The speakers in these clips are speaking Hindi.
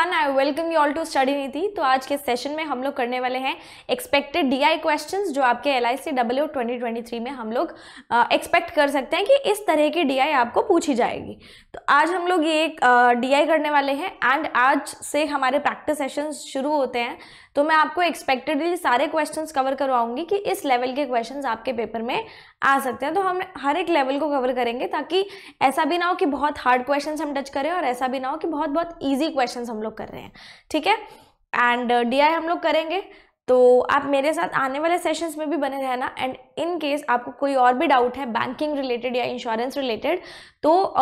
Everyone I welcome you all to study Niti तो आज के सेशन में हम लोग करने वाले हैं एक्सपेक्टेड डीआई क्वेश्चंस जो आपके L I C W twenty में हम लोग एक्सपेक्ट कर सकते हैं कि इस तरह की डीआई आपको पूछी जाएगी तो आज हम लोग ये एक डीआई करने वाले हैं एंड आज से हमारे प्रैक्टिस सेशंस शुरू होते हैं तो मैं आपको एक्सपेक्टेडली सारे क्वेश्चन कवर करवाऊंगी कि इस लेवल के क्वेश्चन आपके पेपर में आ सकते हैं तो हम हर एक लेवल को कवर करेंगे ताकि ऐसा भी ना हो कि बहुत हार्ड क्वेश्चन हम टच करें और ऐसा भी ना हो कि बहुत बहुत ईजी क्वेश्चन हम लोग कर रहे हैं ठीक है एंड डी uh, हम लोग करेंगे तो आप मेरे साथ आने वाले सेशंस में भी बने रहना एंड इन केस आपको कोई और भी डाउट है बैंकिंग रिलेटेड या इंश्योरेंस रिलेटेड तो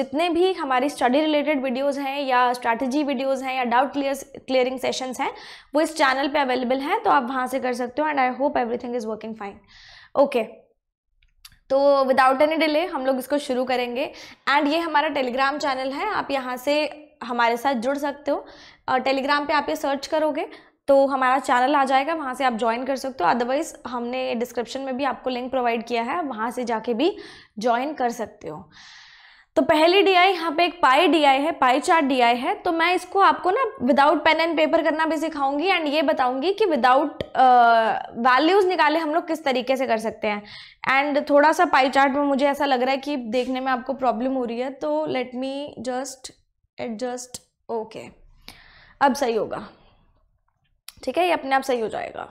जितने भी हमारी स्टडी रिलेटेड वीडियोस हैं या स्ट्रैटेजी वीडियोस हैं या डाउट क्लियर क्लियरिंग सेशंस हैं वो इस चैनल पे अवेलेबल हैं तो आप वहाँ से कर सकते हो and I hope everything is working fine okay तो विदाउट एनी डिले हम लोग इसको शुरू करेंगे एंड ये हमारा टेलीग्राम चैनल है आप यहाँ से हमारे साथ जुड़ सकते हो टेलीग्राम पे आप ये सर्च करोगे तो हमारा चैनल आ जाएगा वहाँ से आप ज्वाइन कर सकते हो अदरवाइज़ हमने डिस्क्रिप्शन में भी आपको लिंक प्रोवाइड किया है वहाँ से जाके भी ज्वाइन कर सकते हो तो पहली डी आई यहाँ पे एक पाई डी आई है पाई चार्ट डी आई है तो मैं इसको आपको ना विदाउट पेन एंड पेपर करना भी सिखाऊंगी एंड ये बताऊंगी कि विदाउट वैल्यूज़ निकाले हम लोग किस तरीके से कर सकते हैं एंड थोड़ा सा पाई चार्ट में मुझे ऐसा लग रहा है कि देखने में आपको प्रॉब्लम हो रही है तो let me just adjust okay अब सही होगा ठीक है ये अपने आप सही हो जाएगा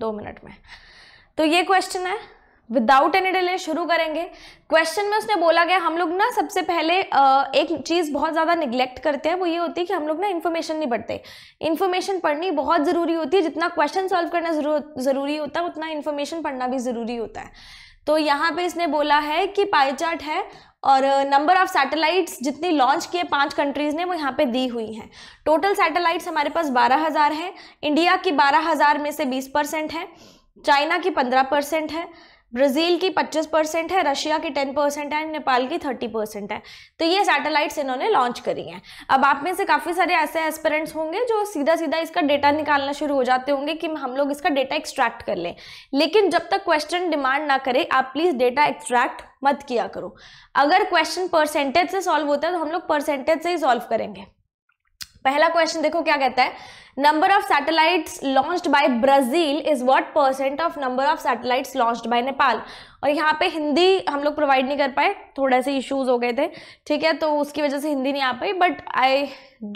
दो मिनट में तो ये क्वेश्चन है विदाउट एनी डिले शुरू करेंगे क्वेश्चन में उसने बोला गया हम लोग ना सबसे पहले एक चीज़ बहुत ज़्यादा निग्लेक्ट करते हैं वो ये होती है कि हम लोग ना इन्फॉर्मेशन नहीं पढ़ते इन्फॉर्मेशन पढ़नी बहुत ज़रूरी होती है जितना क्वेश्चन सॉल्व करना ज़रूरी होता है उतना इन्फॉर्मेशन पढ़ना भी ज़रूरी होता है तो यहाँ पे इसने बोला है कि पाई चार्ट है और नंबर ऑफ़ सैटेलाइट्स जितनी लॉन्च किए पांच कंट्रीज़ ने वो यहाँ पे दी हुई हैं टोटल सैटेलाइट्स हमारे पास बारह हज़ार हैं इंडिया की बारह हज़ार में से बीस परसेंट है चाइना की पंद्रह परसेंट है ब्राज़ील की 25 परसेंट है रशिया की 10 परसेंट है नेपाल की 30 परसेंट है तो ये सैटेलाइट्स इन्होंने लॉन्च करी हैं अब आप में से काफ़ी सारे ऐसे एस्पेरेंट्स होंगे जो सीधा सीधा इसका डेटा निकालना शुरू हो जाते होंगे कि हम लोग इसका डेटा एक्सट्रैक्ट कर लें लेकिन जब तक क्वेश्चन डिमांड ना करे आप प्लीज़ डेटा एक्सट्रैक्ट मत किया करो अगर क्वेश्चन परसेंटेज से सॉल्व होता है तो हम लोग परसेंटेज से ही सॉल्व करेंगे पहला क्वेश्चन देखो क्या कहता है number of satellites launch by Brazil is what percent of number of satellites launch by Nepal और यहाँ पे हिंदी हम लोग प्रोवाइड नहीं कर पाए थोड़े से इश्यूज हो गए थे ठीक है तो उसकी वजह से हिंदी नहीं आ पाई बट आई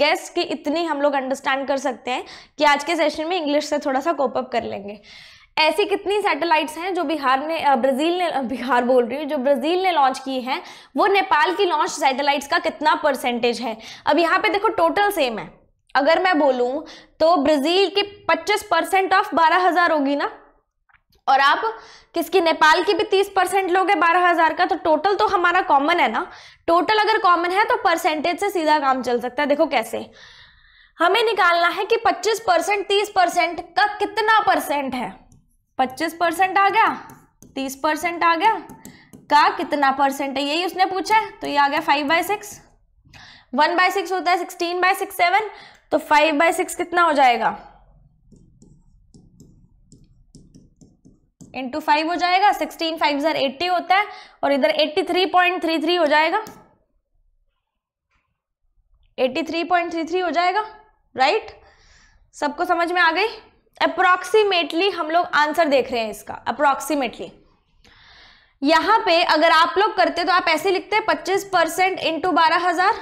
गेस कि इतनी हम लोग अंडरस्टैंड कर सकते हैं कि आज के सेशन में इंग्लिश से थोड़ा सा कोपअप कर लेंगे ऐसी कितनी सैटेलाइट्स हैं जो बिहार ने ब्राज़ील ने बिहार बोल रही हूँ जो ब्राज़ील ने लॉन्च की हैं वो नेपाल की लॉन्च सैटेलाइट्स का कितना परसेंटेज है अब यहाँ पे देखो टोटल सेम है अगर मैं बोलूं तो ब्राजील की 25 परसेंट ऑफ बारह हजार होगी ना और आप किसकी नेपाल की भी 30 परसेंट लोग बारह हजार का तो टोटल तो हमारा कॉमन है ना टोटल अगर कॉमन है तो परसेंटेज से सीधा काम चल सकता है देखो कैसे हमें निकालना है कि 25 परसेंट तीस परसेंट का कितना परसेंट है 25 परसेंट आ गया 30 परसेंट आ गया का कितना परसेंट है यही उसने पूछा है तो ये आ गया five by six one by six होता है सिक्सटीन बाय सिक्स सेवन तो फाइव बाय सिक्स कितना हो जाएगा इंटू फाइव हो जाएगा सिक्सटीन फाइव जर एट्टी होता है और इधर eighty three point three three हो जाएगा eighty three point three three हो जाएगा राइट सबको समझ में आ गई अप्रॉक्सीमेटली हम लोग आंसर देख रहे हैं इसका अप्रॉक्सीमेटली यहां पे अगर आप लोग करते तो आप ऐसे लिखते हैं पच्चीस परसेंट इंटू बारह हजार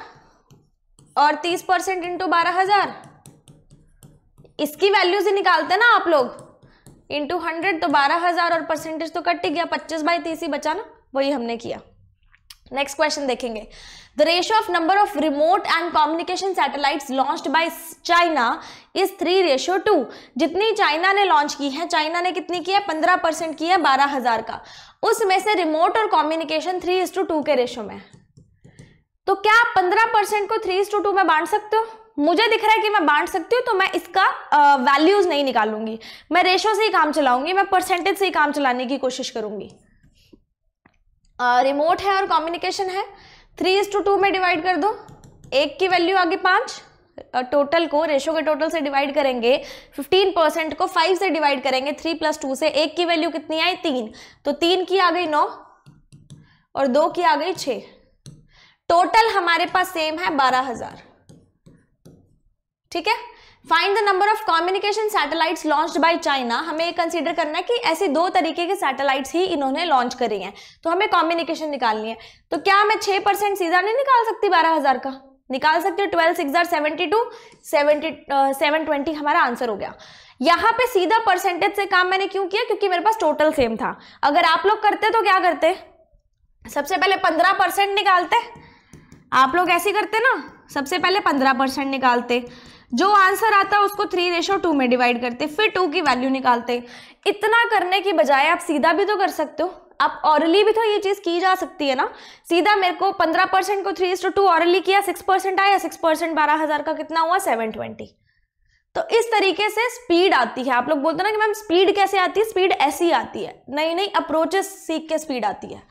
और तीस परसेंट इंटू बारह हजार इसकी वैल्यू से निकालते ना आप लोग इंटू हंड्रेड तो बारह हजार और परसेंटेज तो कट ही गया पच्चीस बाई तीस ही बचा ना वही हमने किया नेक्स्ट क्वेश्चन देखेंगे the ratio of number of remote and communication satellites launch by China is three ratio two जितनी चाइना ने लॉन्च की है चाइना ने कितनी की है पंद्रह परसेंट की है बारह हजार का उसमें से रिमोट और communication three is to two के रेशो में तो क्या आप पंद्रह परसेंट को थ्री टू टू में बांट सकते हो मुझे दिख रहा है कि मैं बांट सकती हूँ तो मैं इसका वैल्यूज नहीं निकालूंगी मैं रेशो से ही काम चलाऊंगी मैं परसेंटेज से ही काम चलाने की कोशिश करूंगी रिमोट है और कम्युनिकेशन है थ्री इज टू टू में डिवाइड कर दो एक की वैल्यू आगे पाँच टोटल को रेशो के टोटल से डिवाइड करेंगे फिफ्टीन परसेंट को फाइव से डिवाइड करेंगे थ्री प्लस टू से एक की वैल्यू कितनी आई तीन तो तीन की आ गई नौ और दो की आ गई छः टोटल हमारे पास सेम है बारह हजार ठीक है find the number of communication satellites launch by China हमें कंसिडर करना है कि ऐसे दो तरीके के सैटेलाइट्स ही इन्होंने लॉन्च करी हैं तो हमें कॉम्युनिकेशन निकालनी है तो क्या मैं छह परसेंट सीधा नहीं निकाल सकती बारह हजार का निकाल सकती हूँ ट्वेल्व सिक्स हजार seventy two seventy seven twenty हमारा आंसर हो गया यहाँ पे सीधा परसेंटेज से काम मैंने क्यों किया क्योंकि मेरे पास टोटल सेम था अगर आप लोग करते तो क्या करते सबसे पहले पंद्रह परसेंट निकालते आप लोग ऐसे करते ना सबसे पहले पंद्रह परसेंट निकालते जो आंसर आता है उसको थ्री रेशो टू में डिवाइड करते फिर टू की वैल्यू निकालते इतना करने की बजाय आप सीधा भी तो कर सकते हो आप ऑरली भी तो ये चीज़ की जा सकती है ना सीधा मेरे को पंद्रह परसेंट को थ्री टू ऑरली किया सिक्स परसेंट आया सिक्स परसेंट बारह हज़ार का कितना हुआ सेवन ट्वेंटी तो इस तरीके से स्पीड आती है आप लोग बोलते ना कि मैम स्पीड कैसे आती है स्पीड ऐसी आती है नई नई अप्रोचेस सीख के स्पीड आती है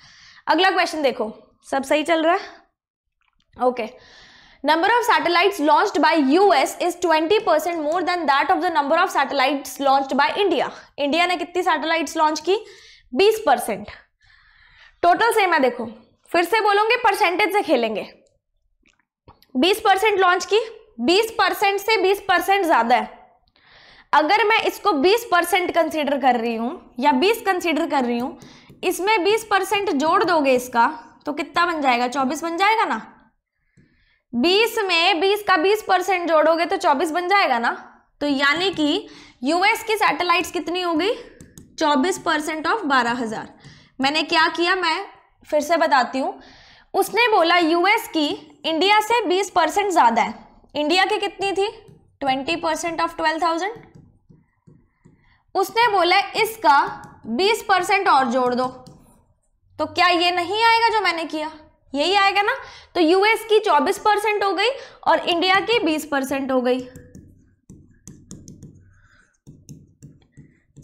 अगला क्वेश्चन देखो सब सही चल रहा है okay number of satellites launched by US is 20 percent more than that of the number of satellites launched by India India ने कितनी सैटेलाइट्स लॉन्च की 20 परसेंट टोटल सेम है देखो फिर से बोलोगे परसेंटेज से खेलेंगे 20 परसेंट लॉन्च की 20 परसेंट से 20 परसेंट ज्यादा है अगर मैं इसको बीस परसेंट कंसिडर कर रही हूँ या बीस कंसिडर कर रही हूँ इसमें बीस परसेंट जोड़ दोगे इसका तो कितना बन जाएगा चौबीस बन जाएगा ना बीस में बीस का बीस परसेंट जोड़ोगे तो चौबीस बन जाएगा ना तो यानी कि यूएस की सैटेलाइट्स कितनी होगी चौबीस परसेंट ऑफ बारह हजार मैंने क्या किया मैं फिर से बताती हूँ उसने बोला यूएस की इंडिया से 20 परसेंट ज़्यादा है इंडिया की कितनी थी 20 परसेंट ऑफ 12,000 उसने बोला इसका 20 परसेंट और जोड़ दो तो क्या ये नहीं आएगा जो मैंने किया यही आएगा ना तो यूएस की 24 परसेंट हो गई और इंडिया की 20 परसेंट हो गई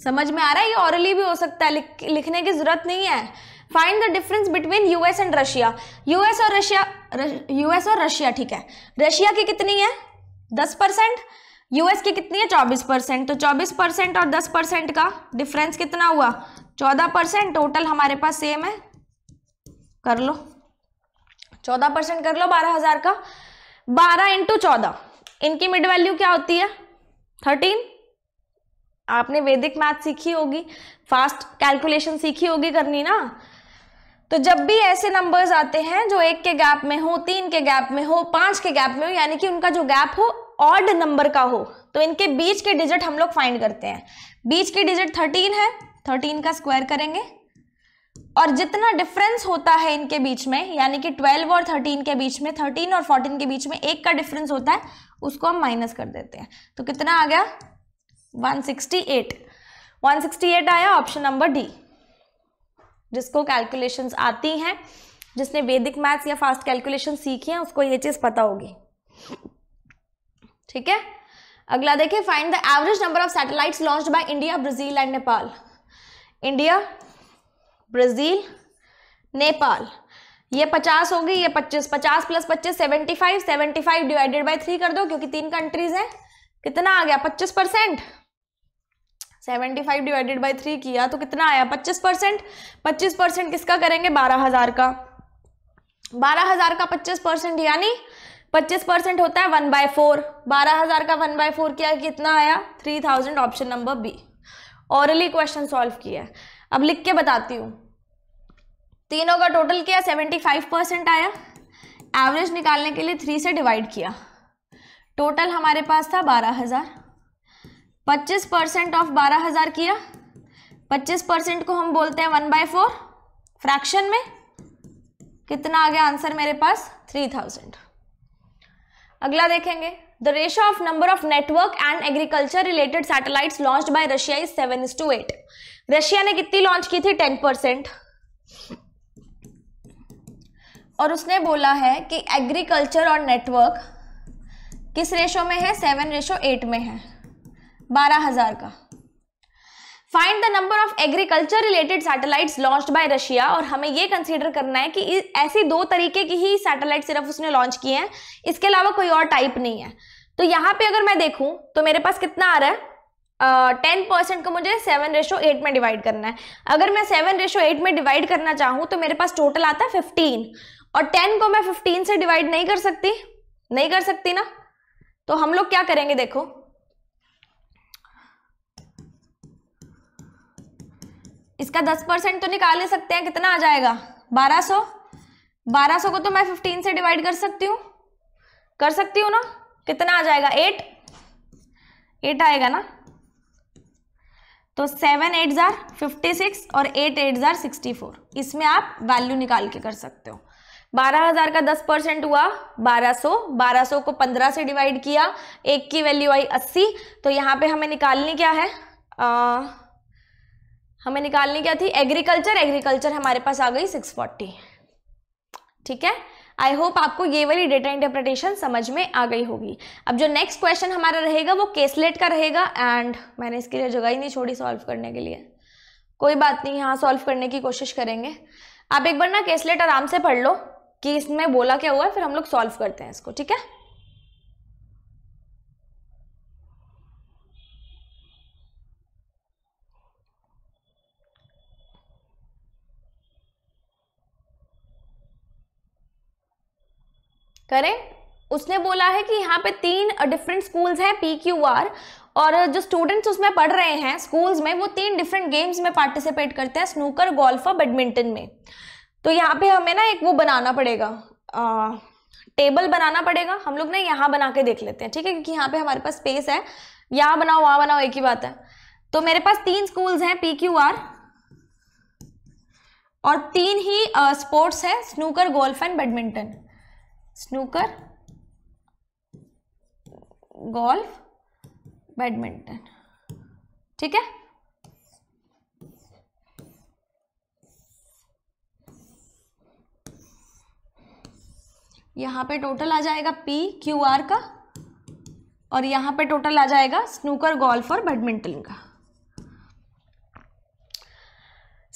समझ में आ रहा है ये ऑरली भी हो सकता है लिख, लिखने की जरूरत नहीं है find the difference between US and Russia US और रशिया यूएस और रशिया ठीक है रशिया की कितनी है दस परसेंट यूएस की कितनी है चौबीस परसेंट तो चौबीस परसेंट और दस परसेंट का डिफरेंस कितना हुआ चौदह परसेंट टोटल हमारे पास सेम है कर लो चौदह परसेंट कर लो बारह हजार का बारह इंटू चौदह इनकी मिड वैल्यू क्या होती है थर्टीन आपने वैदिक मैथ सीखी होगी फास्ट कैलकुलेशन सीखी होगी करनी ना तो जब भी ऐसे नंबर्स आते हैं जो एक के गैप में हो तीन के गैप में हो पांच के गैप में हो यानी कि उनका जो गैप हो ऑड नंबर का हो तो इनके बीच के डिजिट हम लोग फाइंड करते हैं बीच के डिजिट थर्टीन है थर्टीन का स्क्वायर करेंगे और जितना डिफरेंस होता है इनके बीच में यानी कि 12 और 13 के बीच में 13 और 14 के बीच में एक का डिफरेंस होता है उसको हम माइनस कर देते हैं तो कितना आ गया 168 168 आया ऑप्शन नंबर डी जिसको कैलकुलेशंस आती हैं जिसने वैदिक मैथ्स या फास्ट कैलकुलेशन सीखी है उसको ये चीज़ पता होगी ठीक है अगला देखिए find the average number of satellites launch by India Brazil and Nepal India Brazil Nepal ये पचास गई ये पच्चीस पचास प्लस पच्चीस seventy five seventy five divided by three कर दो क्योंकि तीन कंट्रीज हैं कितना आ गया पच्चीस percent seventy five divided by three किया तो कितना आया पच्चीस परसेंट पच्चीस परसेंट किसका करेंगे बारह हज़ार का बारह हज़ार का पच्चीस परसेंट यानी पच्चीस परसेंट होता है वन बाय फोर बारह हज़ार का वन बाय फोर किया कितना आया three thousand option number B orally question solve किया है अब लिख के बताती हूँ तीनों का टोटल किया सेवेंटी फाइव परसेंट आया एवरेज निकालने के लिए थ्री से डिवाइड किया टोटल हमारे पास था बारह हज़ार पच्चीस परसेंट ऑफ बारह हज़ार किया पच्चीस परसेंट को हम बोलते हैं वन बाय फोर फ्रैक्शन में कितना आ गया आंसर मेरे पास थ्री थाउजेंड अगला देखेंगे the ratio of number of network and agriculture related satellites launch by Russia is seven is to eight Russia ने कितनी लॉन्च की थी टेन परसेंट और उसने बोला है कि एग्रीकल्चर और नेटवर्क किस रेशो में है सेवन रेशो एट में है बारह हजार का find the number of agriculture related satellites launch by Russia और हमें ये कंसिडर करना है कि ऐसी दो तरीके की ही सैटेलाइट सिर्फ उसने लॉन्च किए हैं इसके अलावा कोई और टाइप नहीं है तो यहाँ पे अगर मैं देखूँ तो मेरे पास कितना आ रहा है टेन परसेंट को मुझे सेवन रेशो एट में डिवाइड करना है अगर मैं सेवन रेशो एट में डिवाइड करना चाहूँ तो मेरे पास टोटल आता है फिफ्टीन और टेन को मैं फिफ्टीन से डिवाइड नहीं कर सकती नहीं कर सकती ना तो हम लोग क्या करेंगे देखो इसका दस परसेंट तो निकाल ले सकते हैं कितना आ जाएगा बारह सौ बारह सौ को तो मैं फिफ्टीन से डिवाइड कर सकती हूँ कर सकती हूँ ना कितना आ जाएगा एट एट आएगा ना तो सेवन एट ज़ार फिफ्टी सिक्स और एट एट ज़ार सिक्सटी फोर इसमें आप वैल्यू निकाल के कर सकते हो बारह हज़ार का दस परसेंट हुआ बारह सौ बारह सौ को पंद्रह से डिवाइड किया एक की वैल्यू आई अस्सी तो यहाँ पे हमें निकालनी क्या है आ, हमें निकालनी क्या थी एग्रीकल्चर एग्रीकल्चर हमारे पास आ गई सिक्स फोर्टी ठीक है आई होप आपको ये वाली डेटा इंटरप्रिटेशन समझ में आ गई होगी अब जो नेक्स्ट क्वेश्चन हमारा रहेगा वो केसलेट का रहेगा एंड मैंने इसके लिए जगह ही नहीं छोड़ी सॉल्व करने के लिए कोई बात नहीं हाँ सॉल्व करने की कोशिश करेंगे आप एक बार ना केसलेट आराम से पढ़ लो कि इसमें बोला क्या हुआ है फिर हम लोग सॉल्व करते हैं इसको ठीक है करें उसने बोला है कि यहाँ पे तीन डिफरेंट स्कूल्स हैं पी क्यू आर और जो स्टूडेंट्स उसमें पढ़ रहे हैं स्कूल्स में वो तीन डिफरेंट गेम्स में पार्टिसिपेट करते हैं स्नूकर गोल्फ और बैडमिंटन में तो यहाँ पे हमें ना एक वो बनाना पड़ेगा आ, टेबल बनाना पड़ेगा हम लोग ना यहाँ बना के देख लेते हैं ठीक है क्योंकि यहाँ पे हमारे पास स्पेस है यहाँ बनाओ वहाँ बनाओ एक ही बात है तो मेरे पास तीन स्कूल्स हैं पी क्यू आर और तीन ही स्पोर्ट्स है snooker golf and badminton snooker golf badminton ठीक है यहां पे टोटल आ जाएगा पी क्यू आर का और यहां पे टोटल आ जाएगा स्नूकर गोल्फ और बैडमिंटन का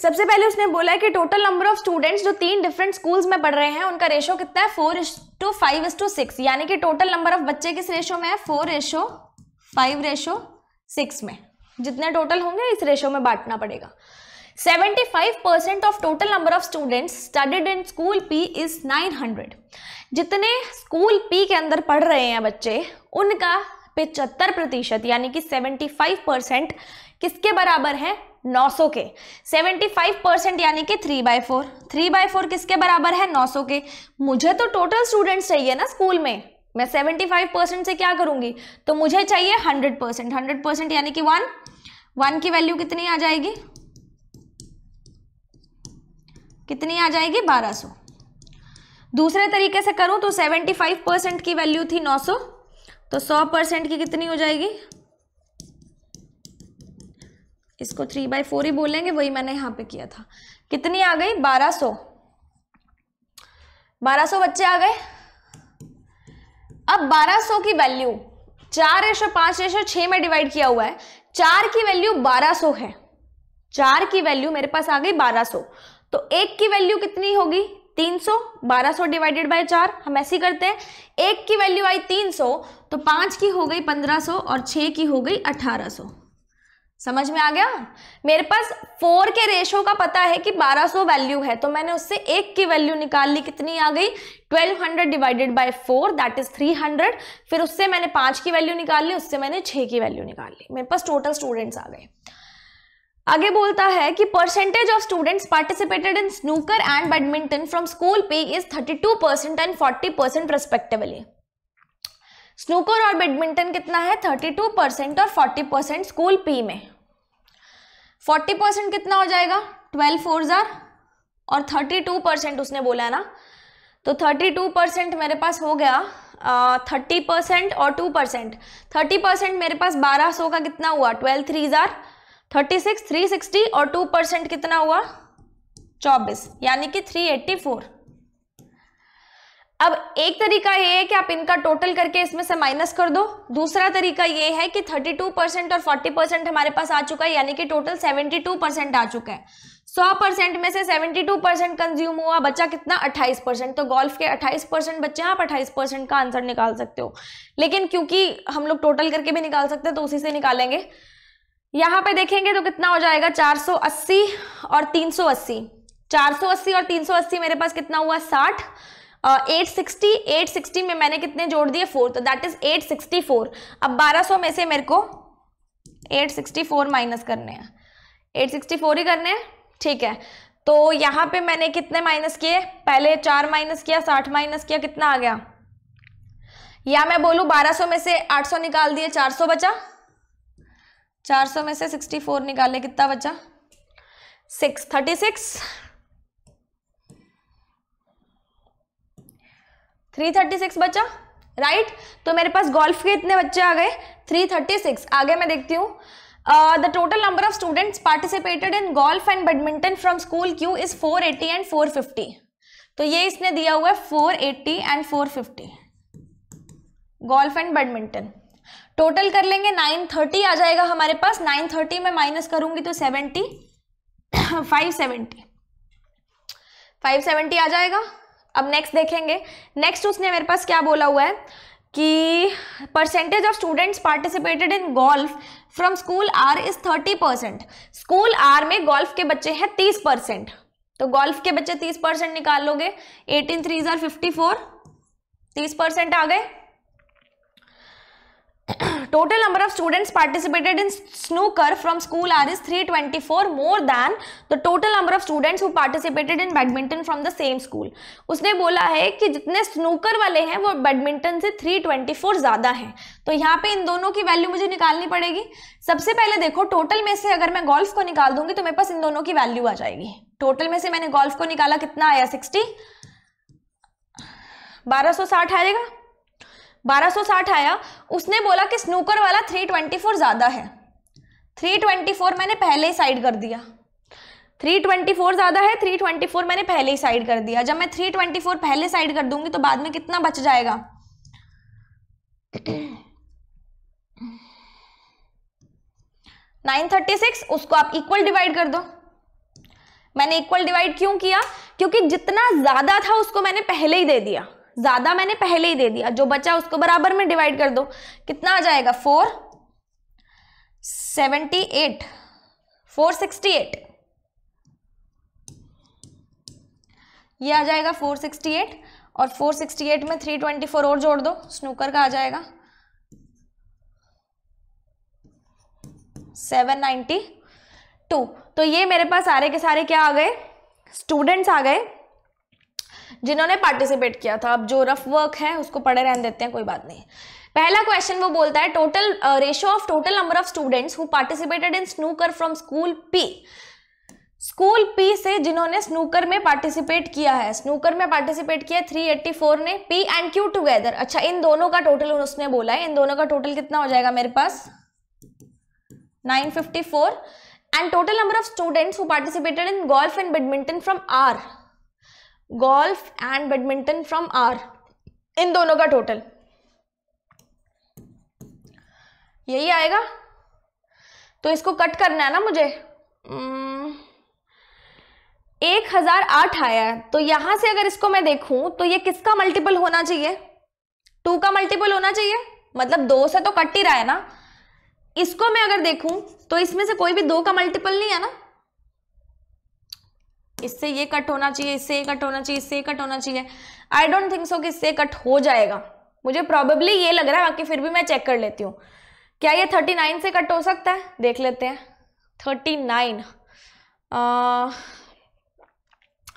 सबसे पहले उसने बोला है कि टोटल नंबर ऑफ स्टूडेंट्स जो तीन डिफरेंट स्कूल्स में पढ़ रहे हैं उनका रेशो कितना है four to five is to six यानी कि टोटल नंबर ऑफ बच्चे किस रेशो में है four ratio five ratio six में जितने टोटल होंगे इस रेशो में बांटना पड़ेगा seventy five percent of total number of students studied in school P is nine hundred जितने स्कूल पी के अंदर पढ़ रहे हैं बच्चे उनका पिचहत्तर प्रतिशत यानी कि सेवेंटी फाइव परसेंट किसके बराबर है 900 के 75 परसेंट यानी कि 3 by four three by four किसके बराबर है 900 के मुझे तो टोटल स्टूडेंट्स चाहिए ना स्कूल में मैं 75 परसेंट से क्या करूंगी तो मुझे चाहिए 100 परसेंट हंड्रेड परसेंट यानी कि वन वन की वैल्यू कितनी आ जाएगी कितनी आ जाएगी 1200 दूसरे तरीके से करूं तो 75 परसेंट की वैल्यू थी 900 तो 100 परसेंट की कितनी हो जाएगी इसको थ्री बाई फोर ही बोलेंगे वही मैंने यहाँ पे किया था कितनी आ गई बारह सौ बारह सौ बच्चे आ गए अब बारह सौ की वैल्यू चार रेशो पांच रेशो छ में डिवाइड किया हुआ है चार की वैल्यू बारह सौ है चार की वैल्यू मेरे पास आ गई बारह सौ तो एक की वैल्यू कितनी होगी तीन सौ बारह सौ डिवाइडेड बाय चार हम ऐसे करते हैं एक की वैल्यू आई तीन सौ तो पांच की हो गई पंद्रह सौ और छ की हो गई अठारह सौ समझ में आ गया मेरे पास फोर के रेशो का पता है कि 1200 वैल्यू है तो मैंने उससे एक की वैल्यू निकाल ली कितनी आ गई 1200 divided by four that is 300 फिर उससे मैंने पांच की वैल्यू निकाल ली उससे मैंने छह की वैल्यू निकाल ली मेरे पास टोटल स्टूडेंट्स आ गए आगे बोलता है कि percentage of students participated in snooker and badminton from school P is two percent and forty percent respectively snooker और बैडमिंटन कितना है 32 परसेंट और 40 परसेंट स्कूल पी में 40 परसेंट कितना हो जाएगा 12 फोर जार और 32 परसेंट उसने बोला ना तो 32 परसेंट मेरे पास हो गया थर्टी परसेंट और टू परसेंट थर्टी परसेंट मेरे पास बारह सौ का कितना हुआ ट्वेल्व थ्री जार थर्टी सिक्स थ्री सिक्सटी और टू परसेंट कितना हुआ चौबीस यानी कि थ्री एट्टी फोर अब एक तरीका ये है कि आप इनका टोटल करके इसमें से माइनस कर दो दूसरा तरीका ये है कि 32 परसेंट और 40 परसेंट हमारे पास आ चुका है यानी कि टोटल 72 परसेंट आ चुका है 100 परसेंट में से 72 परसेंट कंज्यूम हुआ बच्चा कितना 28 परसेंट तो गोल्फ के 28 परसेंट बच्चे आप 28 परसेंट का आंसर निकाल सकते हो लेकिन क्योंकि हम लोग टोटल करके भी निकाल सकते हैं तो उसी से निकालेंगे यहाँ पे देखेंगे तो कितना हो जाएगा 480 और 380 480 और 380 मेरे पास कितना हुआ एट सिक्सटी एट सिक्सटी में मैंने कितने जोड़ दिए फोर तो that is eight sixty four अब बारह सौ में से मेरे को एट सिक्सटी फोर माइनस करने हैं एट सिक्सटी फोर ही करने हैं ठीक है तो यहाँ पे मैंने कितने माइनस किए पहले चार माइनस किया साठ माइनस किया कितना आ गया या मैं बोलूँ 1200 में से 800 निकाल दिए 400 बचा 400 में से 64 निकाले कितना बचा six thirty six three thirty six बचा राइट तो मेरे पास गोल्फ के इतने बच्चे आ गए थ्री थर्टी सिक्स आगे मैं देखती हूँ the total number of students participated in golf and badminton from school Q is four eighty and four fifty तो ये इसने दिया हुआ है four eighty and four fifty golf and badminton total कर लेंगे नाइन थर्टी आ जाएगा हमारे पास नाइन थर्टी में माइनस करूंगी तो seventy five seventy five seventy आ जाएगा अब नेक्स्ट देखेंगे नेक्स्ट उसने मेरे पास क्या बोला हुआ है कि percentage of students participated in golf from school R is thirty percent school R में गोल्फ के बच्चे हैं तीस परसेंट तो गोल्फ के बच्चे तीस परसेंट निकाल लोगे एटीन थ्री जर फिफ्टी फोर तीस परसेंट आ गए Total number of students participated in snooker from school are is 324 more than the total number of students who participated in badminton from the same school. उसने बोला है कि जितने स्नूकर वाले हैं वो बैडमिंटन से 324 ज़्यादा हैं तो यहाँ पे इन दोनों की वैल्यू मुझे निकालनी पड़ेगी सबसे पहले देखो टोटल में से अगर मैं गोल्फ को निकाल दूंगी तो मेरे पास इन दोनों की वैल्यू आ जाएगी टोटल में से मैंने गोल्फ को निकाला कितना आया सिक्सटी बारह सौ साठ आएगा 1260 आया उसने बोला कि स्नूकर वाला 324 ज़्यादा है 324 मैंने पहले ही साइड कर दिया 324 ज़्यादा है 324 मैंने पहले ही साइड कर दिया जब मैं 324 पहले साइड कर दूंगी तो बाद में कितना बच जाएगा नाइन थर्टी सिक्स उसको आप इक्वल डिवाइड कर दो मैंने इक्वल डिवाइड क्यों किया क्योंकि जितना ज़्यादा था उसको मैंने पहले ही दे दिया ज़्यादा मैंने पहले ही दे दिया जो बचा उसको बराबर में डिवाइड कर दो कितना आ जाएगा four seventy eight four sixty eight ये आ जाएगा फोर सिक्सटी एट और फोर सिक्सटी एट में थ्री ट्वेंटी फोर और जोड़ दो स्नूकर का आ जाएगा सेवन नाइन्टी टू तो ये मेरे पास सारे के सारे क्या आ गए स्टूडेंट्स आ गए जिन्होंने पार्टिसिपेट किया था अब जो रफ वर्क है उसको पढ़े रहने देते हैं कोई बात नहीं पहला क्वेश्चन वो बोलता है total ratio of total number of students who participated in snooker from school P school P से जिन्होंने स्नूकर में पार्टिसिपेट किया है स्नूकर में पार्टिसिपेट किया थ्री एट्टी फोर ने पी एंड क्यू टुगेदर अच्छा इन दोनों का टोटल उसने बोला है इन दोनों का टोटल कितना हो जाएगा मेरे पास nine fifty four and total number of students who participated in golf and badminton from R golf and badminton from R इन दोनों का टोटल यही आएगा तो इसको कट करना है ना मुझे hmm, एक हजार आठ आया है तो यहां से अगर इसको मैं देखूं तो ये किसका मल्टीपल होना चाहिए टू का मल्टीपल होना चाहिए मतलब दो से तो कट ही रहा है ना इसको मैं अगर देखूं तो इसमें से कोई भी दो का मल्टीपल नहीं है ना इससे ये कट होना चाहिए इससे ये कट होना चाहिए इससे ये कट होना चाहिए आई डोंट थिंक सो कि इससे कट हो जाएगा मुझे प्रॉबेबली ये लग रहा है बाकी फिर भी मैं चेक कर लेती हूँ क्या ये थर्टी नाइन से कट हो सकता है देख लेते हैं थर्टी नाइन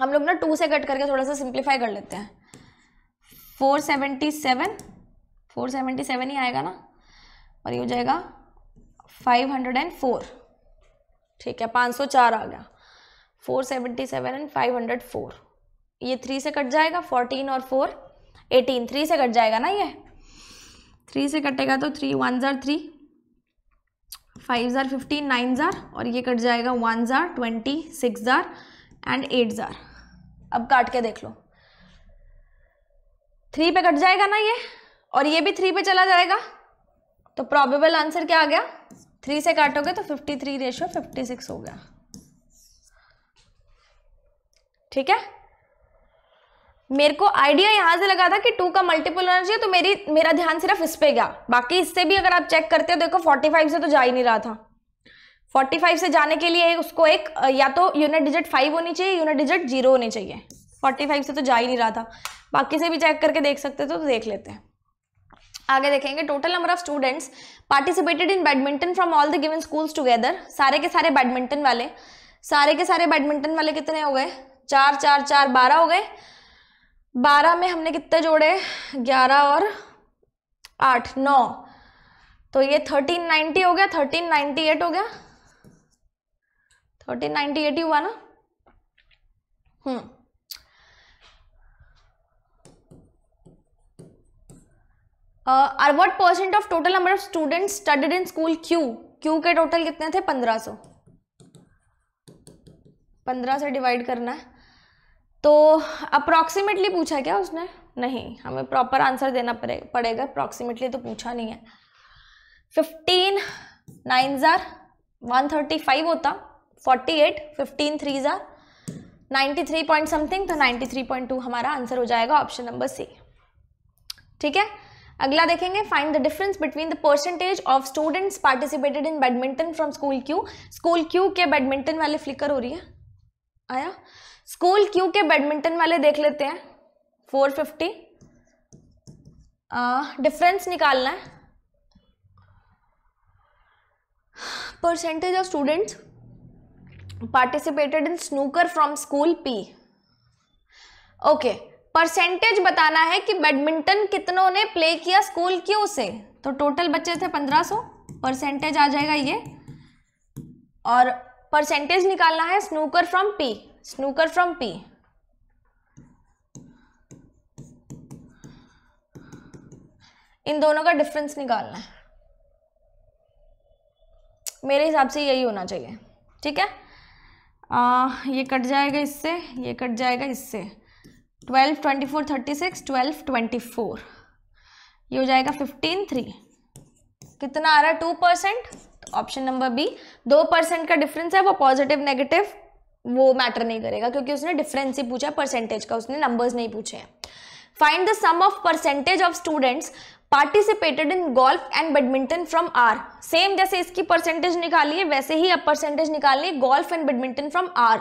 हम लोग ना टू से कट करके थोड़ा सा सिंप्लीफाई कर लेते हैं four seventy seven four seventy seven ही आएगा ना और ये हो जाएगा फाइव हंड्रेड एंड फोर ठीक है पाँच सौ चार आ गया four seventy seven and five hundred four ये थ्री से कट जाएगा फोर्टीन और फोर एटीन थ्री से कट जाएगा ना ये थ्री से कटेगा तो थ्री वन ज़ार थ्री फाइव ज़ार फिफ्टीन नाइन ज़ार और ये कट जाएगा वन ज़ार ट्वेंटी सिक्स ज़ार एंड एट ज़ार अब काट के देख लो थ्री पे कट जाएगा ना ये और ये भी थ्री पे चला जाएगा तो प्रॉबेबल आंसर क्या आ गया थ्री से काटोगे तो fifty three ratio fifty six हो गया ठीक है मेरे को आइडिया यहाँ से लगा था कि टू का मल्टीपल होना चाहिए तो मेरी मेरा ध्यान सिर्फ इस पे गया बाकी इससे भी अगर आप चेक करते हो देखो 45 से तो जा ही नहीं रहा था 45 से जाने के लिए उसको एक या तो यूनिट डिजिट फाइव होनी चाहिए यूनिट डिजिट जीरो होनी चाहिए 45 से तो जा ही नहीं रहा था बाकी से भी चेक करके देख सकते तो देख लेते हैं आगे देखेंगे total number of students participated in badminton from all the given schools together सारे के सारे बैडमिंटन वाले सारे के सारे बैडमिंटन वाले कितने हो गए चार चार चार बारह हो गए बारह में हमने कितने जोड़े ग्यारह और आठ नौ तो ये थर्टीन नाइन्टी हो गया थर्टीन नाइन्टी एट हो गया थर्टीन नाइन्टी एट ही हुआ ना hmm R what percent of total number of student studied in school Q Q के टोटल कितने थे पंद्रह सौ पंद्रह से डिवाइड करना है तो अप्रॉक्सीमेटली पूछा क्या उसने नहीं हमें प्रॉपर आंसर देना पड़े, पड़ेगा अप्रॉक्सीमेटली तो पूछा नहीं है फिफ्टीन नाइन ज़ार वन थर्टी फाइव होता फोर्टी एट फिफ्टीन थ्री ज़ार नाइन्टी थ्री पॉइंट समथिंग तो नाइन्टी थ्री पॉइंट टू हमारा आंसर हो जाएगा ऑप्शन नंबर सी ठीक है अगला देखेंगे find the difference between the percentage of students participated in badminton from school Q school Q के बैडमिंटन वाले फ्लिकर हो रही है आया स्कूल क्यू के बैडमिंटन वाले देख लेते हैं फोर फिफ्टी डिफरेंस निकालना है percentage of students participated in snooker from school P okay percentage बताना है कि बैडमिंटन कितनों ने प्ले किया स्कूल क्यू से तो टोटल बच्चे थे पंद्रह सौ परसेंटेज आ जाएगा ये और परसेंटेज निकालना है snooker from P snooker from P इन दोनों का डिफरेंस निकालना है मेरे हिसाब से यही होना चाहिए ठीक है आ, ये कट जाएगा इससे ये कट जाएगा इससे twelve twenty four thirty six twelve twenty four ये हो जाएगा फिफ्टीन थ्री कितना आ रहा है two percent option number B दो परसेंट का डिफरेंस है वो पॉजिटिव नेगेटिव वो मैटर नहीं करेगा क्योंकि उसने डिफरेंस ही पूछा परसेंटेज का उसने नंबर्स नहीं पूछे हैं find the sum of percentage of students participated in golf and badminton from R same जैसे इसकी परसेंटेज निकालिए वैसे ही अब परसेंटेज निकालिए golf and badminton from R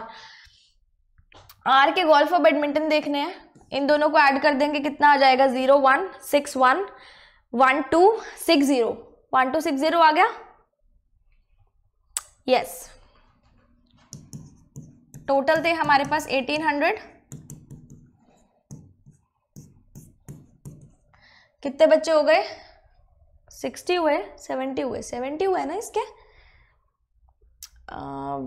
R के गोल्फ और बैडमिंटन देखने हैं इन दोनों को ऐड कर देंगे कितना आ जाएगा zero one six one one two six zero one two six zero आ गया यस yes. टोटल थे हमारे पास 1800 कितने बच्चे हो गए 60 हुए 70 हुए 70 हुए ना इसके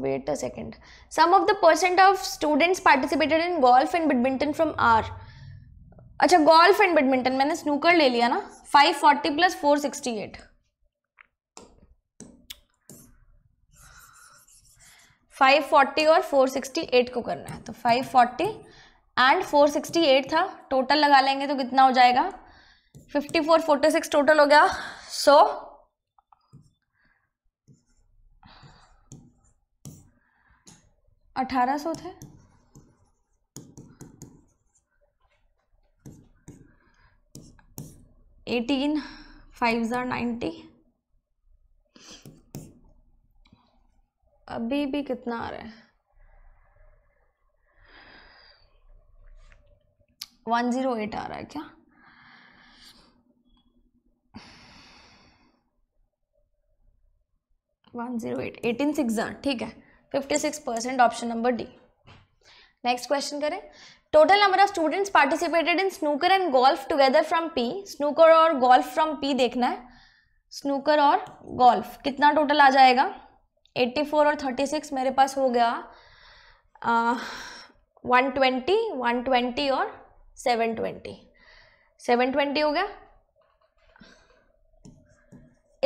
wait a second sum of the percent of students participated in golf and badminton from R अच्छा गोल्फ एंड बैडमिंटन मैंने स्नूकर ले लिया ना 540 forty plus four sixty eight 540 और 468 को करना है तो 540 एंड फोर था टोटल लगा लेंगे तो कितना हो जाएगा 54 46 टोटल हो गया सो अठारह सौ थे एटीन फाइव ज़ार नाइन्टी अभी भी कितना आ रहा है वन जीरो एट आ रहा है क्या one zero eight eighteen six ठीक है fifty six percent option number D next question करें total number of students participated in snooker and golf together from P snooker और गोल्फ फ्रॉम पी देखना है स्नूकर और गोल्फ कितना टोटल आ जाएगा फोर और थर्टी सिक्स मेरे पास हो गया वन ट्वेंटी वन ट्वेंटी और सेवन ट्वेंटी सेवन ट्वेंटी हो गया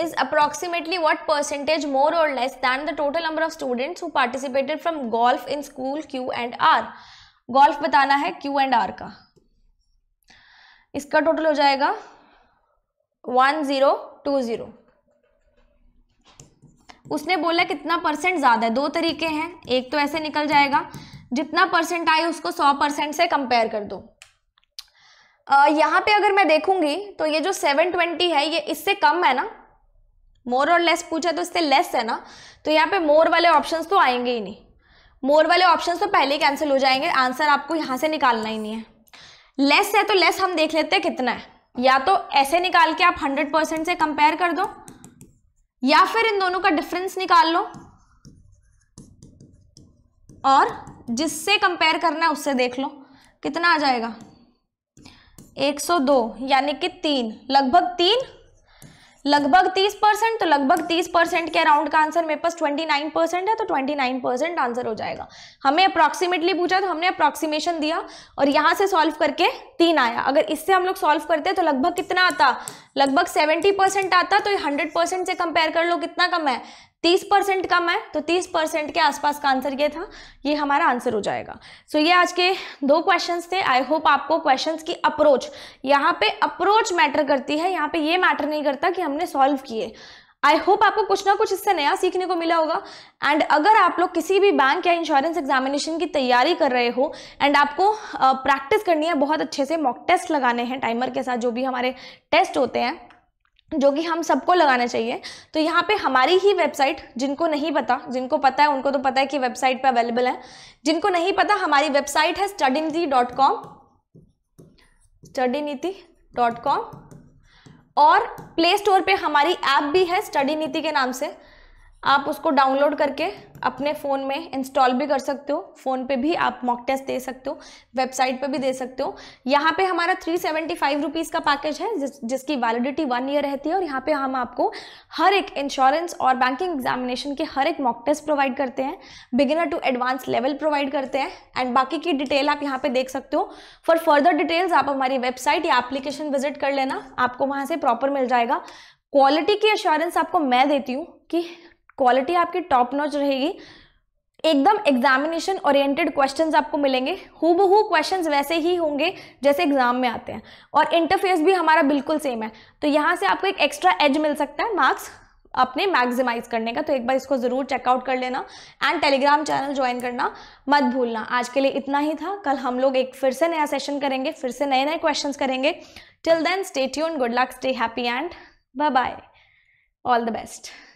is approximately what percentage more और less than the total number of students who participated from golf in school Q and R golf बताना है क्यू एंड आर का इसका टोटल हो जाएगा वन जीरो टू जीरो उसने बोला कितना परसेंट ज़्यादा है दो तरीके हैं एक तो ऐसे निकल जाएगा जितना परसेंट आए उसको सौ परसेंट से कंपेयर कर दो यहाँ पे अगर मैं देखूंगी तो ये जो सेवन ट्वेंटी है ये इससे कम है ना मोर और लेस पूछा तो इससे लेस है ना तो यहाँ पे मोर वाले ऑप्शन तो आएंगे ही नहीं मोर वाले ऑप्शन तो पहले ही कैंसिल हो जाएंगे आंसर आपको यहाँ से निकालना ही नहीं है लेस है तो लेस हम देख लेते हैं कितना है या तो ऐसे निकाल के आप हंड्रेड परसेंट से कंपेयर कर दो या फिर इन दोनों का डिफरेंस निकाल लो और जिससे कंपेयर करना है उससे देख लो कितना आ जाएगा 102 यानी कि तीन लगभग तीन लगभग 30 परसेंट तो लगभग 30 परसेंट के अराउंड का आंसर मेरे पास 29 परसेंट है तो 29 परसेंट आंसर हो जाएगा हमें अप्रॉक्सीमेटली पूछा तो हमने अप्रॉक्सीमेशन दिया और यहाँ से सॉल्व करके तीन आया अगर इससे हम लोग सॉल्व करते तो लगभग कितना आता लगभग 70 परसेंट आता तो ये 100 परसेंट से कंपेयर कर लो कितना कम है तीस परसेंट कम है तो तीस परसेंट के आसपास का आंसर ये था ये हमारा आंसर हो जाएगा सो so, ये आज के दो क्वेश्चन थे आई होप आपको क्वेश्चन की अप्रोच यहाँ पे अप्रोच मैटर करती है यहाँ पे ये मैटर नहीं करता कि हमने सॉल्व किए आई होप आपको कुछ ना कुछ इससे नया सीखने को मिला होगा एंड अगर आप लोग किसी भी बैंक या इंश्योरेंस एग्जामिनेशन की तैयारी कर रहे हो एंड आपको प्रैक्टिस करनी है बहुत अच्छे से मॉक टेस्ट लगाने हैं टाइमर के साथ जो भी हमारे टेस्ट होते हैं जो कि हम सबको लगाना चाहिए तो यहाँ पे हमारी ही वेबसाइट जिनको नहीं पता जिनको पता है उनको तो पता है कि वेबसाइट पे अवेलेबल है जिनको नहीं पता हमारी वेबसाइट है Niti dot com StudyNiti dot com और प्ले स्टोर पर हमारी ऐप भी है स्टडी नीति के नाम से आप उसको डाउनलोड करके अपने फ़ोन में इंस्टॉल भी कर सकते हो फ़ोन पे भी आप मॉक टेस्ट दे सकते हो वेबसाइट पे भी दे सकते हो यहाँ पे हमारा थ्री सेवेंटी फाइव रुपीज़ का पैकेज है जिस, जिसकी वैलिडिटी वन ईयर रहती है और यहाँ पे हम आपको हर एक इंश्योरेंस और बैंकिंग एग्जामिनेशन के हर एक मॉक टेस्ट प्रोवाइड करते हैं beginner to advance level provide करते हैं एंड बाकी की डिटेल आप यहाँ पर देख सकते हो फॉर फर्दर डिटेल्स आप हमारी वेबसाइट या एप्लीकेशन विजिट कर लेना आपको वहाँ से प्रॉपर मिल जाएगा क्वालिटी की अश्योरेंस आपको मैं देती हूँ कि क्वालिटी आपकी टॉप नॉच रहेगी एकदम एग्जामिनेशन ओरिएंटेड क्वेश्चंस आपको मिलेंगे हु क्वेश्चंस वैसे ही होंगे जैसे एग्जाम में आते हैं और इंटरफेस भी हमारा बिल्कुल सेम है तो यहाँ से आपको एक एक्स्ट्रा एज मिल सकता है मार्क्स अपने मैक्सिमाइज करने का तो एक बार इसको ज़रूर चेकआउट कर लेना एंड टेलीग्राम चैनल ज्वाइन करना मत भूलना आज के लिए इतना ही था कल हम लोग एक फिर से नया सेशन करेंगे फिर से नए नए क्वेश्चन करेंगे till then stay tune good luck stay happy and bye bye all the best